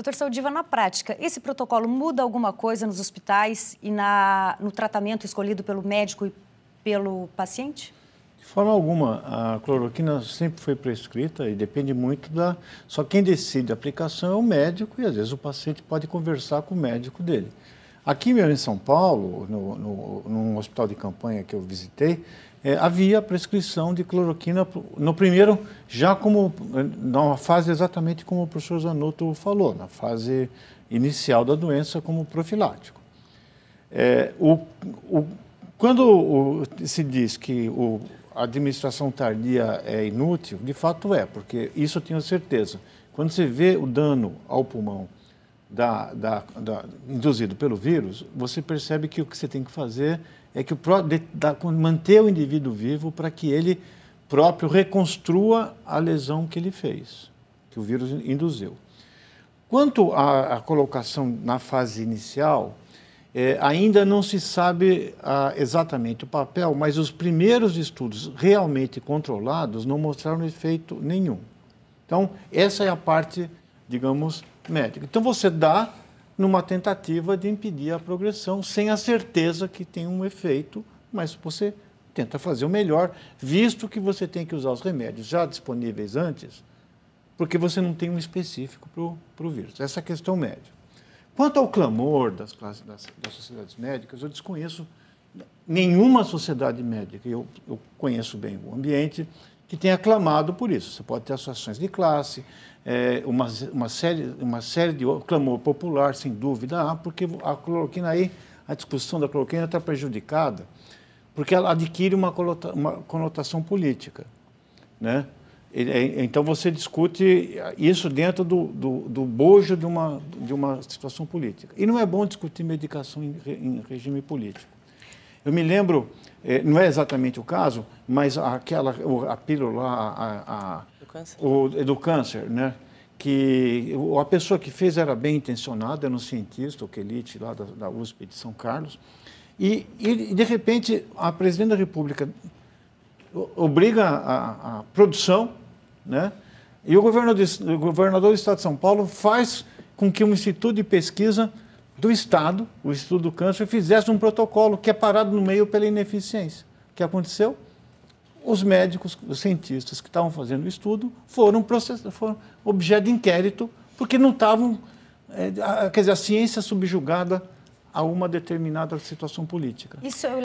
Doutor Saudiva, na prática, esse protocolo muda alguma coisa nos hospitais e na, no tratamento escolhido pelo médico e pelo paciente? De forma alguma, a cloroquina sempre foi prescrita e depende muito da. Só quem decide a aplicação é o médico e às vezes o paciente pode conversar com o médico dele. Aqui mesmo em São Paulo, no, no, num hospital de campanha que eu visitei, é, havia prescrição de cloroquina no primeiro, já como na fase exatamente como o professor Zanotto falou, na fase inicial da doença como profilático. É, o, o, quando o, se diz que a administração tardia é inútil, de fato é, porque isso eu tenho certeza. Quando você vê o dano ao pulmão da, da, da, induzido pelo vírus, você percebe que o que você tem que fazer é que o, manter o indivíduo vivo para que ele próprio reconstrua a lesão que ele fez, que o vírus induziu. Quanto à, à colocação na fase inicial, é, ainda não se sabe ah, exatamente o papel, mas os primeiros estudos realmente controlados não mostraram efeito nenhum. Então, essa é a parte digamos, médica. Então você dá numa tentativa de impedir a progressão, sem a certeza que tem um efeito, mas você tenta fazer o melhor, visto que você tem que usar os remédios já disponíveis antes, porque você não tem um específico para o vírus. Essa é a questão médica. Quanto ao clamor das, classes, das, das sociedades médicas, eu desconheço nenhuma sociedade médica, eu, eu conheço bem o ambiente, que tem aclamado por isso. Você pode ter associações de classe, é, uma, uma, série, uma série de clamor popular, sem dúvida, ah, porque a cloroquina aí, a discussão da cloroquina está prejudicada, porque ela adquire uma, uma conotação política. Né? É, então você discute isso dentro do, do, do, bojo de uma, de uma situação política. E não é bom discutir medicação em, em regime político. Eu me lembro, eh, não é exatamente o caso, mas aquela, a pílula, a, a, do, câncer. O, é do câncer, né? que a pessoa que fez era bem intencionada, era um cientista, o Quelite, lá da, da USP de São Carlos, e, e, de repente, a presidente da República obriga a, a produção, né? e o governador, o governador do Estado de São Paulo faz com que um instituto de pesquisa do Estado, o Estudo do Câncer, fizesse um protocolo que é parado no meio pela ineficiência. O que aconteceu? Os médicos, os cientistas que estavam fazendo o estudo foram, foram objeto de inquérito porque não estavam, é, quer dizer, a ciência subjugada a uma determinada situação política. Isso eu